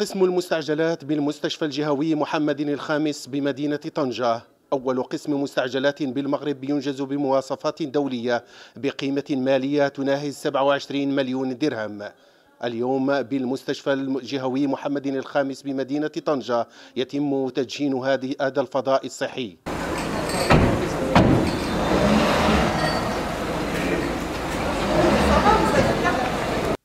قسم المستعجلات بالمستشفى الجهوي محمد الخامس بمدينة طنجة أول قسم مستعجلات بالمغرب ينجز بمواصفات دولية بقيمة مالية تناهز 27 مليون درهم اليوم بالمستشفى الجهوي محمد الخامس بمدينة طنجة يتم تدشين هذه هذا الفضاء الصحي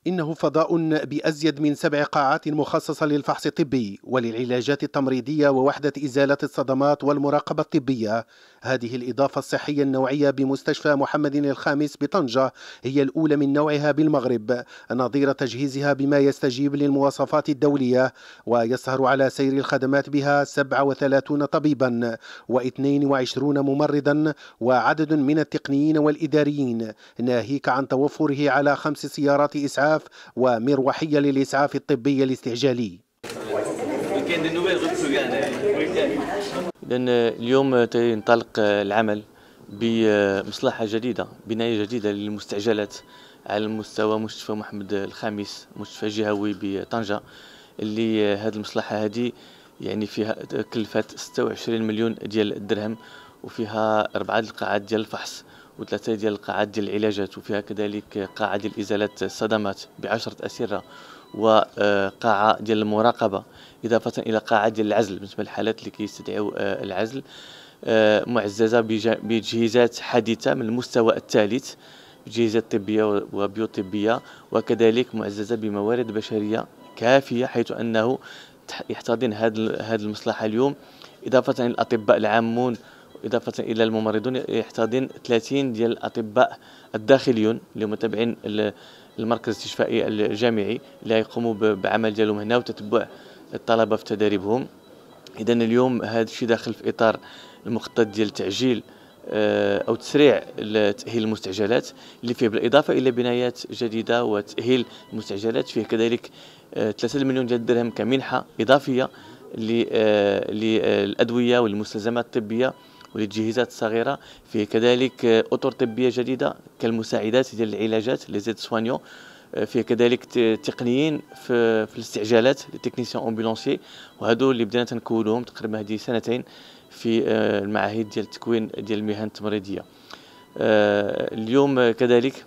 إنه فضاء بأزيد من سبع قاعات مخصصة للفحص الطبي وللعلاجات التمريضية ووحدة إزالة الصدمات والمراقبة الطبية هذه الإضافة الصحية النوعية بمستشفى محمد الخامس بطنجة هي الأولى من نوعها بالمغرب نظير تجهيزها بما يستجيب للمواصفات الدولية ويسهر على سير الخدمات بها 37 طبيبا و22 ممرضا وعدد من التقنيين والإداريين ناهيك عن توفره على خمس سيارات إسعاف الإسعاف ومروحية للإسعاف الطبي الاستعجالي إذا اليوم تنطلق العمل بمصلحة جديدة بناية جديدة للمستعجلات على مستوى مستشفى محمد الخامس مستشفى جهوي بطنجة اللي هذه المصلحة هذه يعني فيها كلفه 26 مليون ديال الدرهم وفيها أربعة القاعات ديال الفحص وثلاثه ديال القاعات ديال العلاجات وفيها كذلك قاعه ديال ازاله الصدمات بعشره اسره وقاعه ديال المراقبه اضافه الى قاعه ديال العزل بالنسبه للحالات اللي كيستدعيو آه، العزل آه، معززه بتجهيزات حديثه من المستوى الثالث تجهيزات طبيه وبيوطبيه وكذلك معززه بموارد بشريه كافيه حيث انه يحتضن هذا هذه المصلحه اليوم اضافه الى الاطباء العامون اضافه الى الممرضون يحتضن 30 ديال الاطباء الداخليون اللي متابعين المركز الاستشفائي الجامعي اللي يقوموا بعمل ديالهم هنا وتتبع الطلبه في تداريبهم اذا اليوم هذا الشيء داخل في اطار المخطط ديال تعجيل آه، او تسريع تاهيل المستعجلات اللي فيه بالاضافه الى بنايات جديده وتاهيل المستعجلات فيه كذلك 3 آه، مليون ديال الدرهم كمنحه اضافيه آه، للأدوية والمستلزمات الطبية وللتجهيزات الصغيره فيه كذلك آه، اطر طبيه جديده كالمساعدات ديال العلاجات لي زيد سوانيو آه، فيه كذلك تقنيين في, في الاستعجالات لي تكنيسيان امبولونسي وهادو اللي بدينا تنكونوهم تقريبا هذه سنتين في المعاهد ديال التكوين ديال المهن التمريضيه اليوم كذلك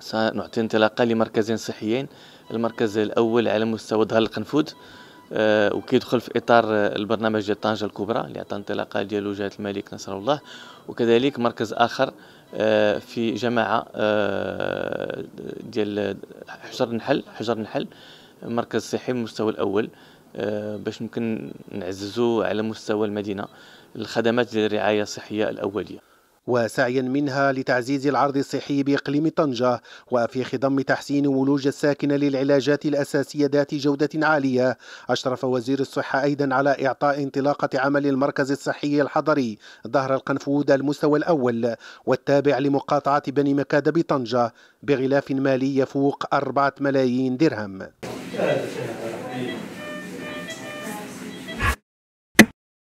سنعطي انطلاقه لمركزين صحيين المركز الاول على مستوى ظهر القنفود آه، وكيدخل في اطار آه، البرنامج ديال طنجه الكبرى اللي عطى انطلاقه ديالو جهه الملك نصر الله وكذلك مركز اخر آه، في جماعه ديال حجر النحل حجر النحل مركز صحي المستوى الاول باش ممكن نعززو على مستوى المدينه الخدمات ديال الرعايه الصحيه الاوليه وسعيا منها لتعزيز العرض الصحي بإقليم طنجة وفي خضم تحسين ولوج الساكنة للعلاجات الأساسية ذات جودة عالية أشرف وزير الصحة أيضا على إعطاء انطلاقة عمل المركز الصحي الحضري ظهر القنفود المستوى الأول والتابع لمقاطعة بني مكاد بطنجة بغلاف مالي يفوق 4 ملايين درهم